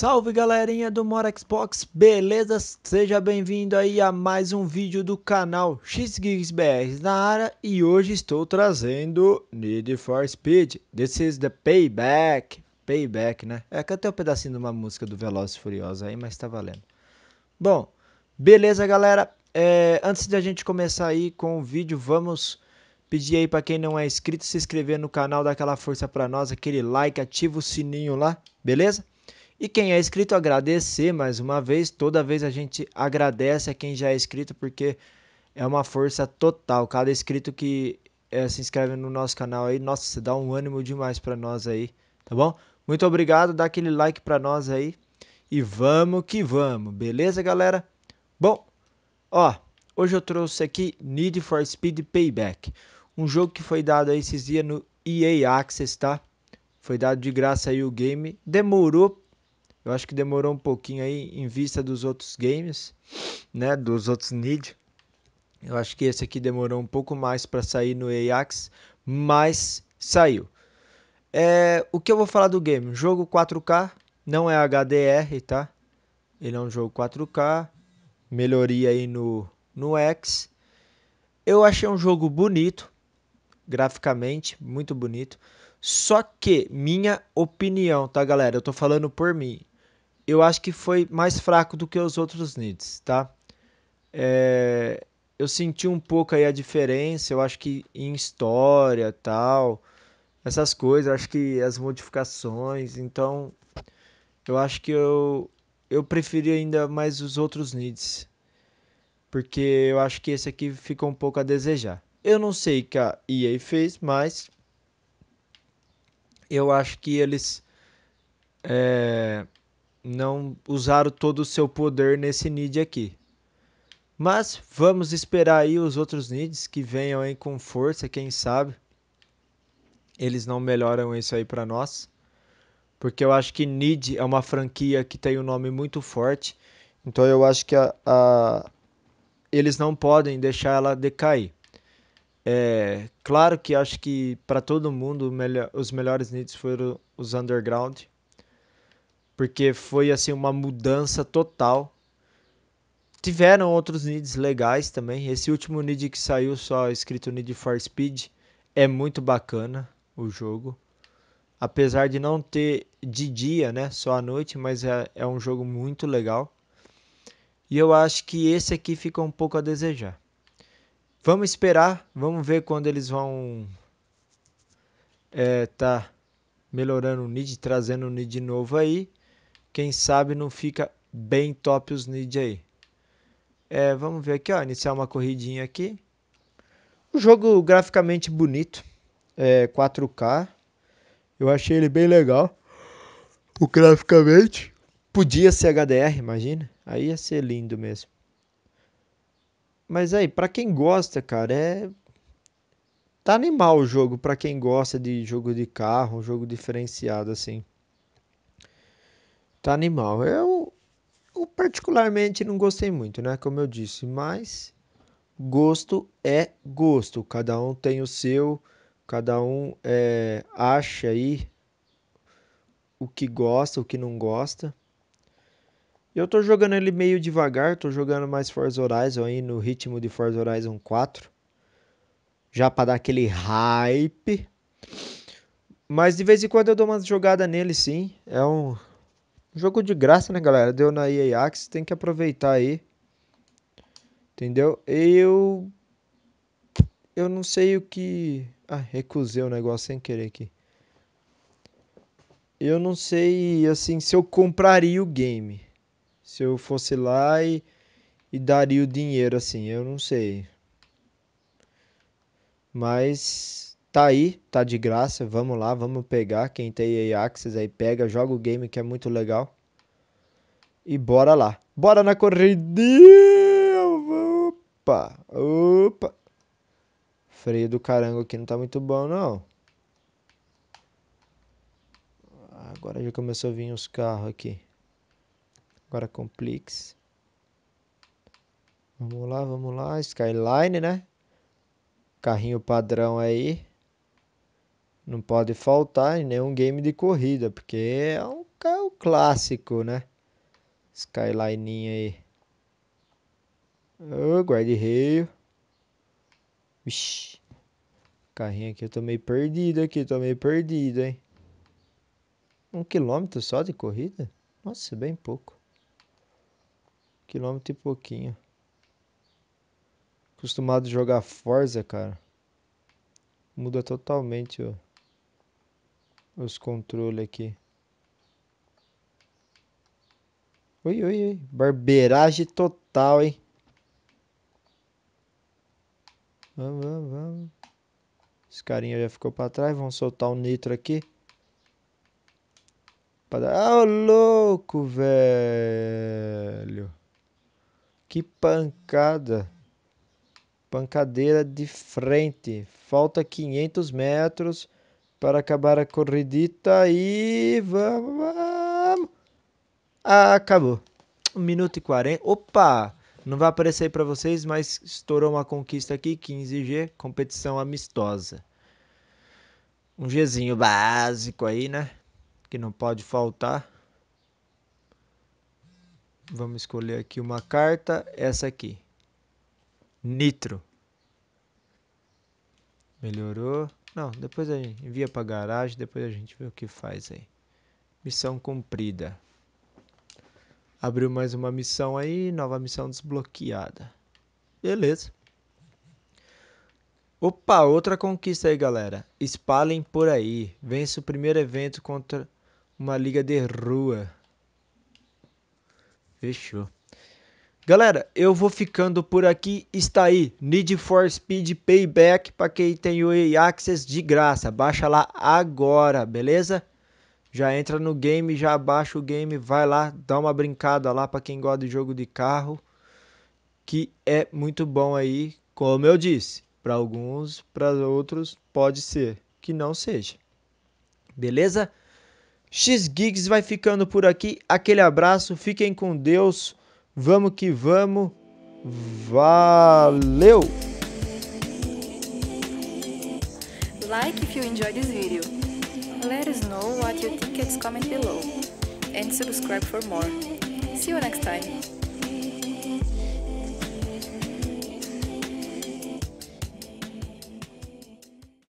Salve galerinha do Mora Xbox, beleza? Seja bem-vindo aí a mais um vídeo do canal XGeeksBR na área e hoje estou trazendo Need for Speed. This is the Payback, Payback né? É, que até um pedacinho de uma música do Veloz Furiosos aí, mas tá valendo. Bom, beleza galera? É, antes de a gente começar aí com o vídeo, vamos pedir aí para quem não é inscrito se inscrever no canal, dá aquela força para nós, aquele like, ativa o sininho lá, beleza? E quem é inscrito, agradecer mais uma vez. Toda vez a gente agradece a quem já é inscrito, porque é uma força total. Cada inscrito que é, se inscreve no nosso canal aí, nossa, você dá um ânimo demais para nós aí, tá bom? Muito obrigado, dá aquele like para nós aí. E vamos que vamos, beleza, galera? Bom, ó, hoje eu trouxe aqui Need for Speed Payback, um jogo que foi dado aí esses dias no EA Access, tá? Foi dado de graça aí o game. Demorou eu acho que demorou um pouquinho aí em vista dos outros games, né, dos outros Need. Eu acho que esse aqui demorou um pouco mais para sair no Ajax, mas saiu. É, o que eu vou falar do game? Jogo 4K, não é HDR, tá? Ele é um jogo 4K, melhoria aí no, no X. Eu achei um jogo bonito, graficamente, muito bonito. Só que, minha opinião, tá, galera? Eu tô falando por mim eu acho que foi mais fraco do que os outros Nids, tá? É, eu senti um pouco aí a diferença, eu acho que em história tal, essas coisas, acho que as modificações, então eu acho que eu, eu preferi ainda mais os outros Nids, porque eu acho que esse aqui ficou um pouco a desejar. Eu não sei o que a EA fez, mas eu acho que eles... É, não usaram todo o seu poder nesse need aqui. Mas vamos esperar aí os outros needs que venham aí com força, quem sabe. Eles não melhoram isso aí para nós. Porque eu acho que Need é uma franquia que tem um nome muito forte. Então eu acho que a, a eles não podem deixar ela decair. É, claro que acho que para todo mundo melhor, os melhores needs foram os underground, porque foi assim uma mudança total. Tiveram outros nids legais também. Esse último nid que saiu só escrito Need for Speed é muito bacana o jogo. Apesar de não ter de dia, né, só à noite, mas é, é um jogo muito legal. E eu acho que esse aqui fica um pouco a desejar. Vamos esperar, vamos ver quando eles vão é, tá melhorando o NID, trazendo o NID novo aí. Quem sabe não fica bem top os nid aí. É, vamos ver aqui, ó, iniciar uma corridinha aqui. O jogo graficamente bonito, é 4K. Eu achei ele bem legal. O graficamente podia ser HDR, imagina. Aí ia ser lindo mesmo. Mas aí, para quem gosta, cara, é tá animal o jogo para quem gosta de jogo de carro, um jogo diferenciado assim. Tá animal. Eu, eu particularmente não gostei muito, né? Como eu disse, mas gosto é gosto. Cada um tem o seu, cada um é, acha aí o que gosta, o que não gosta. Eu tô jogando ele meio devagar, tô jogando mais Forza Horizon aí no ritmo de Forza Horizon 4. Já para dar aquele hype. Mas de vez em quando eu dou uma jogada nele sim. É um Jogo de graça, né, galera? Deu na EA Access, tem que aproveitar aí. Entendeu? Eu... Eu não sei o que... Ah, recusei o negócio sem querer aqui. Eu não sei, assim, se eu compraria o game. Se eu fosse lá e, e daria o dinheiro, assim, eu não sei. Mas Tá aí, tá de graça, vamos lá, vamos pegar. Quem tem EA Access aí pega, joga o game que é muito legal. E bora lá. Bora na corrida! Opa! Opa! Freio do carango aqui não tá muito bom, não. Agora já começou a vir os carros aqui. Agora complex Vamos lá, vamos lá. Skyline, né? Carrinho padrão aí não pode faltar em nenhum game de corrida, porque é um carro clássico, né? Skyline aí. Ô, oh, guarda-reio. Vixi. Carrinho aqui, eu tô meio perdido aqui, tô meio perdido, hein? Um quilômetro só de corrida? Nossa, bem pouco. Um quilômetro e pouquinho. Acostumado a jogar Forza, cara. Muda totalmente, ó os controles aqui. Oi, oi, oi. Barbeiragem total, hein? Vamos, vamos, vamos. Esse carinha já ficou pra trás. Vamos soltar o um nitro aqui. Ah, ô louco, velho. Que pancada. Pancadeira de frente. Falta 500 metros para acabar a corridita e vamos. Ah, acabou. 1 minuto e 40. Opa! Não vai aparecer aí para vocês, mas estourou uma conquista aqui, 15G, competição amistosa. Um Gzinho básico aí, né? Que não pode faltar. Vamos escolher aqui uma carta, essa aqui. Nitro. Melhorou. Não, depois a gente envia para garagem, depois a gente vê o que faz aí. Missão cumprida. Abriu mais uma missão aí, nova missão desbloqueada. Beleza. Opa, outra conquista aí, galera. Espalhem por aí. Vence o primeiro evento contra uma liga de rua. Fechou. Galera, eu vou ficando por aqui. Está aí Need for Speed Payback para quem tem o EA Access de graça. Baixa lá agora, beleza? Já entra no game, já baixa o game, vai lá, dá uma brincada lá para quem gosta de jogo de carro, que é muito bom aí, como eu disse, para alguns, para outros pode ser que não seja. Beleza? X Gigs vai ficando por aqui. Aquele abraço, fiquem com Deus. Vamos que vamos. Valeu! Like if you enjoyed this video. Let us know what you think in comments below. And subscribe for more. See you next time.